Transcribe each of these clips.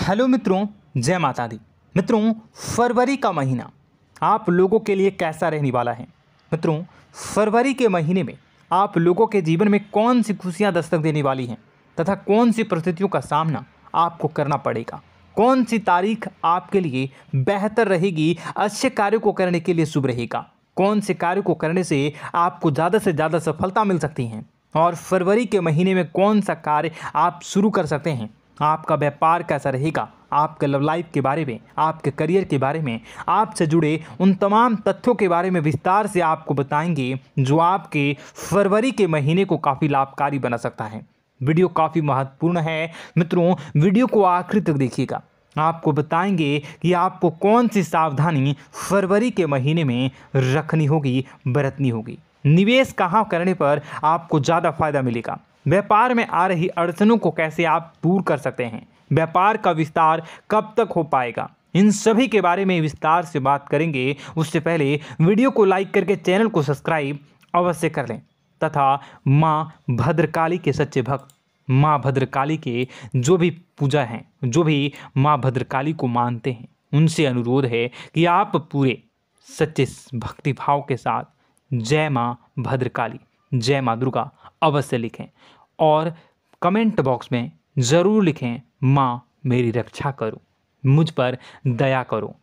hello मित्रों जय माता दी मित्रों फरवरी का महीना आप लोगों के लिए कैसा रहने वाला है मित्रों फरवरी के महीने में आप लोगों के जीवन में कौन सी खुशियां दस्तक देने वाली हैं तथा कौन सी परिस्थितियों का सामना आपको करना पड़ेगा कौन सी तारीख आपके लिए बेहतर रहेगी अच्छे कार्य को करने के लिए शुभ रहेगा कौन से कार्य को करने से आपको ज़्यादा से ज़्यादा सफलता मिल सकती है और फरवरी के महीने में कौन सा कार्य आप शुरू कर सकते हैं आपका व्यापार कैसा रहेगा आपके लव लाइफ के बारे में आपके करियर के बारे में आपसे जुड़े उन तमाम तथ्यों के बारे में विस्तार से आपको बताएंगे जो आपके फरवरी के महीने को काफ़ी लाभकारी बना सकता है वीडियो काफ़ी महत्वपूर्ण है मित्रों वीडियो को आखिर तक देखिएगा आपको बताएंगे कि आपको कौन सी सावधानी फरवरी के महीने में रखनी होगी बरतनी होगी निवेश कहाँ करने पर आपको ज़्यादा फायदा मिलेगा व्यापार में आ रही अड़चनों को कैसे आप दूर कर सकते हैं व्यापार का विस्तार कब तक हो पाएगा इन सभी के बारे में विस्तार से बात करेंगे उससे पहले वीडियो को लाइक करके चैनल को सब्सक्राइब अवश्य कर लें तथा माँ भद्रकाली के सच्चे भक्त माँ भद्रकाली के जो भी पूजा हैं जो भी माँ भद्रकाली को मानते हैं उनसे अनुरोध है कि आप पूरे सच्चे भक्तिभाव के साथ जय माँ भद्रकाली जय माँ दुर्गा अवश्य लिखें और कमेंट बॉक्स में ज़रूर लिखें माँ मेरी रक्षा करो मुझ पर दया करो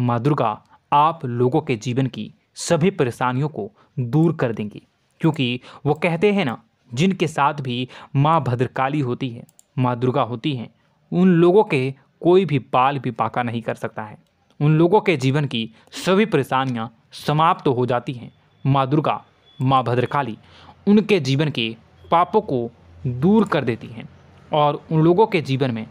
माँ दुर्गा आप लोगों के जीवन की सभी परेशानियों को दूर कर देंगी क्योंकि वो कहते हैं ना जिनके साथ भी माँ भद्रकाली होती है माँ दुर्गा होती हैं उन लोगों के कोई भी बाल भी पाका नहीं कर सकता है उन लोगों के जीवन की सभी परेशानियाँ समाप्त तो हो जाती हैं माँ दुर्गा माँ भद्रकाली उनके जीवन के पापों को दूर कर देती हैं और उन लोगों के जीवन में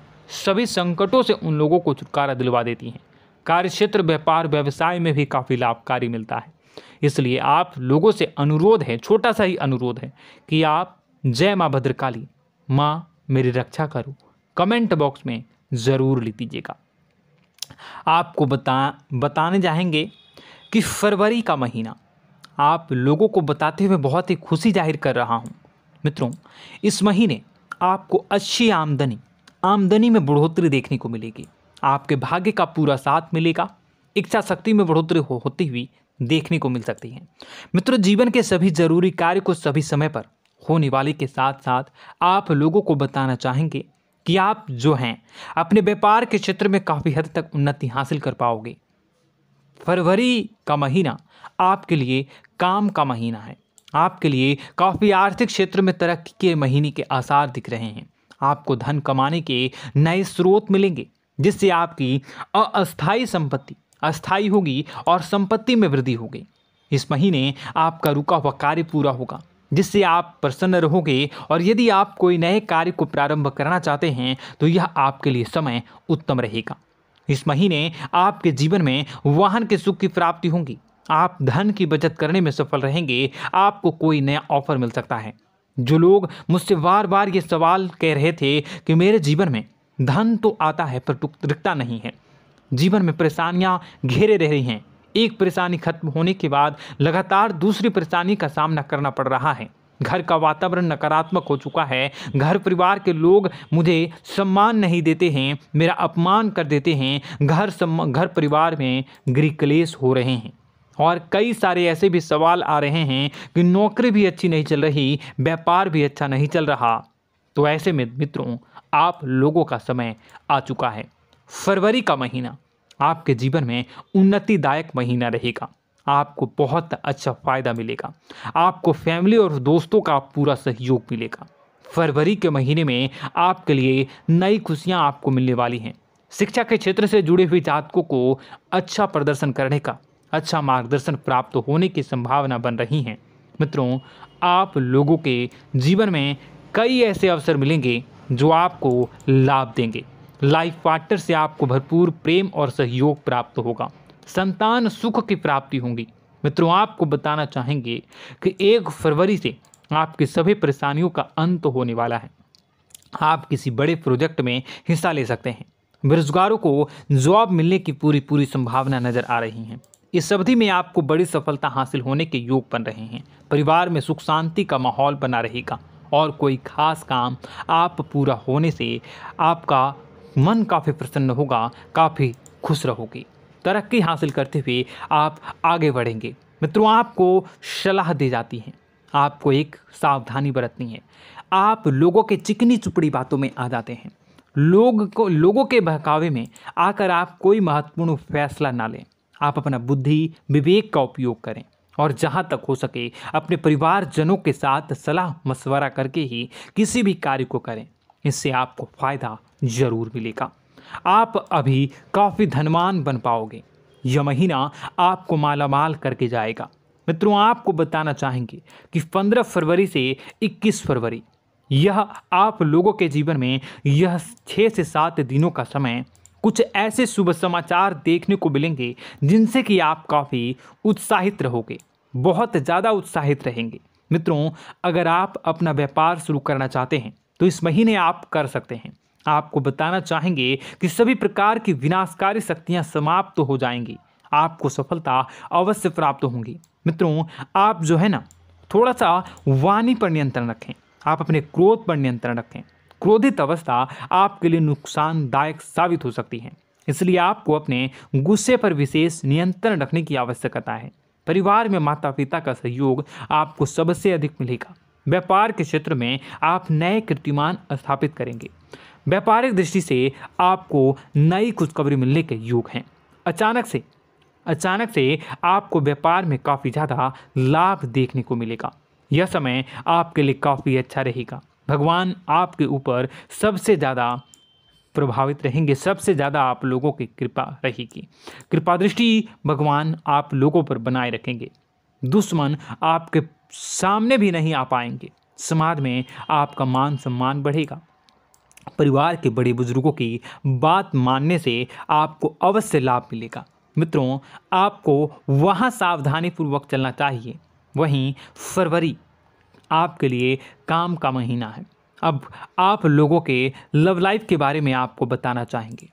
सभी संकटों से उन लोगों को छुटकारा दिलवा देती हैं कार्य क्षेत्र व्यापार व्यवसाय में भी काफ़ी लाभकारी मिलता है इसलिए आप लोगों से अनुरोध है छोटा सा ही अनुरोध है कि आप जय माँ भद्रकाली माँ मेरी रक्षा करो कमेंट बॉक्स में ज़रूर लिख दीजिएगा आपको बता बताने जाएंगे कि फरवरी का महीना आप लोगों को बताते हुए बहुत ही खुशी जाहिर कर रहा हूँ मित्रों इस महीने आपको अच्छी आमदनी आमदनी में बढ़ोतरी देखने को मिलेगी आपके भाग्य का पूरा साथ मिलेगा इच्छा शक्ति में बढ़ोतरी हो, होती हुई देखने को मिल सकती है मित्रों जीवन के सभी जरूरी कार्य को सभी समय पर होने वाले के साथ साथ आप लोगों को बताना चाहेंगे कि आप जो हैं अपने व्यापार के क्षेत्र में काफ़ी हद तक उन्नति हासिल कर पाओगे फरवरी का महीना आपके लिए काम का महीना है आपके लिए काफ़ी आर्थिक क्षेत्र में तरक्की के महीने के आसार दिख रहे हैं आपको धन कमाने के नए स्रोत मिलेंगे जिससे आपकी अस्थायी संपत्ति अस्थायी होगी और संपत्ति में वृद्धि होगी इस महीने आपका रुका हुआ कार्य पूरा होगा जिससे आप प्रसन्न रहोगे और यदि आप कोई नए कार्य को प्रारंभ करना चाहते हैं तो यह आपके लिए समय उत्तम रहेगा इस महीने आपके जीवन में वाहन के सुख की प्राप्ति होगी आप धन की बचत करने में सफल रहेंगे आपको कोई नया ऑफर मिल सकता है जो लोग मुझसे बार बार ये सवाल कह रहे थे कि मेरे जीवन में धन तो आता है पर टिकता नहीं है जीवन में परेशानियाँ घेरे रह रही हैं एक परेशानी खत्म होने के बाद लगातार दूसरी परेशानी का सामना करना पड़ रहा है घर का वातावरण नकारात्मक हो चुका है घर परिवार के लोग मुझे सम्मान नहीं देते हैं मेरा अपमान कर देते हैं घर सम घर परिवार में गृह क्लेश हो रहे हैं और कई सारे ऐसे भी सवाल आ रहे हैं कि नौकरी भी अच्छी नहीं चल रही व्यापार भी अच्छा नहीं चल रहा तो ऐसे में मित्रों आप लोगों का समय आ चुका है फरवरी का महीना आपके जीवन में उन्नतिदायक महीना रहेगा आपको बहुत अच्छा फ़ायदा मिलेगा आपको फैमिली और दोस्तों का पूरा सहयोग मिलेगा फरवरी के महीने में आपके लिए नई खुशियां आपको मिलने वाली हैं शिक्षा के क्षेत्र से जुड़े हुए जातकों को अच्छा प्रदर्शन करने का अच्छा मार्गदर्शन प्राप्त होने की संभावना बन रही हैं मित्रों आप लोगों के जीवन में कई ऐसे अवसर मिलेंगे जो आपको लाभ देंगे लाइफ पार्टनर से आपको भरपूर प्रेम और सहयोग प्राप्त होगा संतान सुख की प्राप्ति होंगी मित्रों आपको बताना चाहेंगे कि एक फरवरी से आपकी सभी परेशानियों का अंत होने वाला है आप किसी बड़े प्रोजेक्ट में हिस्सा ले सकते हैं बेरोजगारों को जॉब मिलने की पूरी पूरी संभावना नज़र आ रही है इस अवधि में आपको बड़ी सफलता हासिल होने के योग बन रहे हैं परिवार में सुख शांति का माहौल बना रहेगा और कोई खास काम आप पूरा होने से आपका मन काफ़ी प्रसन्न होगा काफ़ी खुश रहोगे तरक्की हासिल करते हुए आप आगे बढ़ेंगे मित्रों आपको सलाह दी जाती है आपको एक सावधानी बरतनी है आप लोगों के चिकनी चुपड़ी बातों में आ जाते हैं लोग को लोगों के बहकावे में आकर आप कोई महत्वपूर्ण फैसला ना लें आप अपना बुद्धि विवेक का उपयोग करें और जहाँ तक हो सके अपने परिवारजनों के साथ सलाह मशवरा करके ही किसी भी कार्य को करें इससे आपको फ़ायदा ज़रूर मिलेगा आप अभी काफ़ी धनवान बन पाओगे यह महीना आपको मालामाल करके जाएगा मित्रों आपको बताना चाहेंगे कि 15 फरवरी से 21 फरवरी यह आप लोगों के जीवन में यह छः से सात दिनों का समय कुछ ऐसे शुभ समाचार देखने को मिलेंगे जिनसे कि आप काफ़ी उत्साहित रहोगे बहुत ज़्यादा उत्साहित रहेंगे मित्रों अगर आप अपना व्यापार शुरू करना चाहते हैं तो इस महीने आप कर सकते हैं आपको बताना चाहेंगे कि सभी प्रकार की विनाशकारी शक्तियां समाप्त तो हो जाएंगी आपको सफलता अवश्य प्राप्त होंगी मित्रों आप जो है ना थोड़ा सा वाणी पर नियंत्रण रखें आप अपने क्रोध पर नियंत्रण रखें क्रोधित अवस्था आपके लिए नुकसानदायक साबित हो सकती है इसलिए आपको अपने गुस्से पर विशेष नियंत्रण रखने की आवश्यकता है परिवार में माता पिता का सहयोग आपको सबसे अधिक मिलेगा व्यापार के क्षेत्र में आप नए कीर्तिमान स्थापित करेंगे व्यापारिक दृष्टि से आपको नई खुशखबरी मिलने के योग हैं अचानक से अचानक से आपको व्यापार में काफ़ी ज़्यादा लाभ देखने को मिलेगा यह समय आपके लिए काफ़ी अच्छा रहेगा भगवान आपके ऊपर सबसे ज़्यादा प्रभावित रहेंगे सबसे ज़्यादा आप लोगों की कृपा रहेगी कृपा दृष्टि भगवान आप लोगों पर बनाए रखेंगे दुश्मन आपके सामने भी नहीं आ पाएंगे समाज में आपका मान सम्मान बढ़ेगा परिवार के बड़े बुजुर्गों की बात मानने से आपको अवश्य लाभ मिलेगा मित्रों आपको वहाँ सावधानीपूर्वक चलना चाहिए वहीं फरवरी आपके लिए काम का महीना है अब आप लोगों के लव लाइफ के बारे में आपको बताना चाहेंगे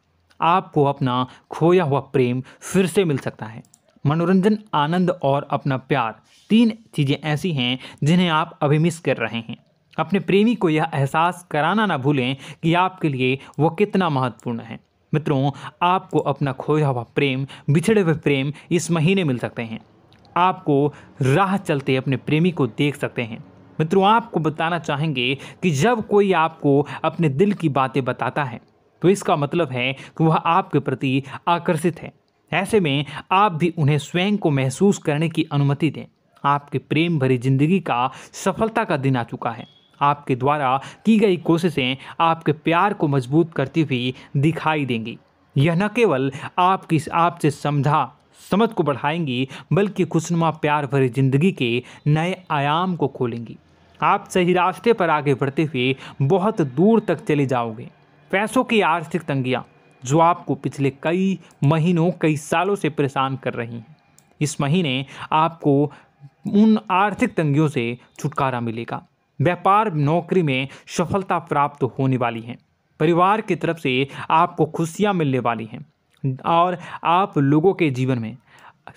आपको अपना खोया हुआ प्रेम फिर से मिल सकता है मनोरंजन आनंद और अपना प्यार तीन चीज़ें ऐसी हैं जिन्हें आप अभी मिस कर रहे हैं अपने प्रेमी को यह एहसास कराना ना भूलें कि आपके लिए वो कितना महत्वपूर्ण है मित्रों आपको अपना खोया हुआ प्रेम बिछड़े हुए प्रेम इस महीने मिल सकते हैं आपको राह चलते अपने प्रेमी को देख सकते हैं मित्रों आपको बताना चाहेंगे कि जब कोई आपको अपने दिल की बातें बताता है तो इसका मतलब है कि वह आपके प्रति आकर्षित है ऐसे में आप भी उन्हें स्वयं को महसूस करने की अनुमति दें आपके प्रेम भरी जिंदगी का सफलता का दिन आ चुका है आपके द्वारा की गई कोशिशें आपके प्यार को मजबूत करती हुई दिखाई देंगी यह न केवल आपकी आपसे समझा समझ को बढ़ाएंगी बल्कि खुशनुमा प्यार भरी जिंदगी के नए आयाम को खोलेंगी आप सही रास्ते पर आगे बढ़ते हुए बहुत दूर तक चले जाओगे पैसों की आर्थिक तंगियां जो आपको पिछले कई महीनों कई सालों से परेशान कर रही हैं इस महीने आपको उन आर्थिक तंगियों से छुटकारा मिलेगा व्यापार नौकरी में सफलता प्राप्त होने वाली है परिवार की तरफ से आपको खुशियाँ मिलने वाली हैं और आप लोगों के जीवन में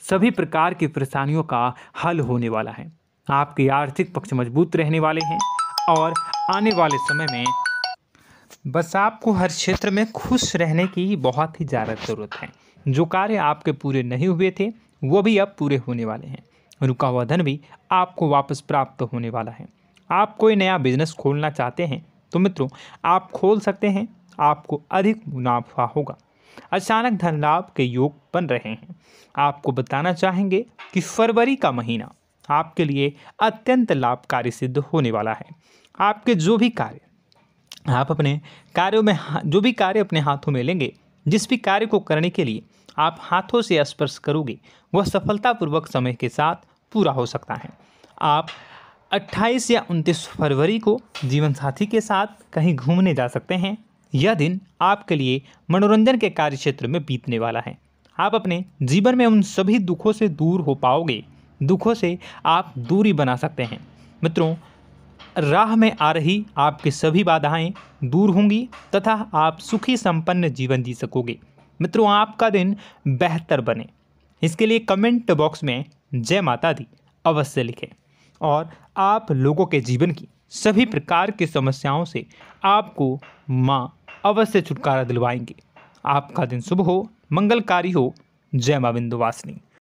सभी प्रकार की परेशानियों का हल होने वाला है आपके आर्थिक पक्ष मजबूत रहने वाले हैं और आने वाले समय में बस आपको हर क्षेत्र में खुश रहने की बहुत ही ज़्यादा ज़रूरत है जो कार्य आपके पूरे नहीं हुए थे वो भी अब पूरे होने वाले हैं रुका हुआ धन भी आपको वापस प्राप्त होने वाला है आप कोई नया बिजनेस खोलना चाहते हैं तो मित्रों आप खोल सकते हैं आपको अधिक मुनाफा होगा अचानक धन लाभ के योग बन रहे हैं आपको बताना चाहेंगे कि फरवरी का महीना आपके लिए अत्यंत लाभकारी सिद्ध होने वाला है आपके जो भी कार्य आप अपने कार्यों में जो भी कार्य अपने हाथों में लेंगे जिस भी कार्य को करने के लिए आप हाथों से स्पर्श करोगे वह सफलतापूर्वक समय के साथ पूरा हो सकता है आप 28 या 29 फरवरी को जीवन साथी के साथ कहीं घूमने जा सकते हैं यह दिन आपके लिए मनोरंजन के कार्य क्षेत्र में बीतने वाला है आप अपने जीवन में उन सभी दुखों से दूर हो पाओगे दुखों से आप दूरी बना सकते हैं मित्रों राह में आ रही आपकी सभी बाधाएं दूर होंगी तथा आप सुखी संपन्न जीवन जी सकोगे मित्रों आपका दिन बेहतर बने इसके लिए कमेंट बॉक्स में जय माता दी अवश्य लिखें और आप लोगों के जीवन की सभी प्रकार की समस्याओं से आपको माँ अवश्य छुटकारा दिलवाएंगे आपका दिन शुभ हो मंगलकारी हो जय माँ बिंदुवासिनी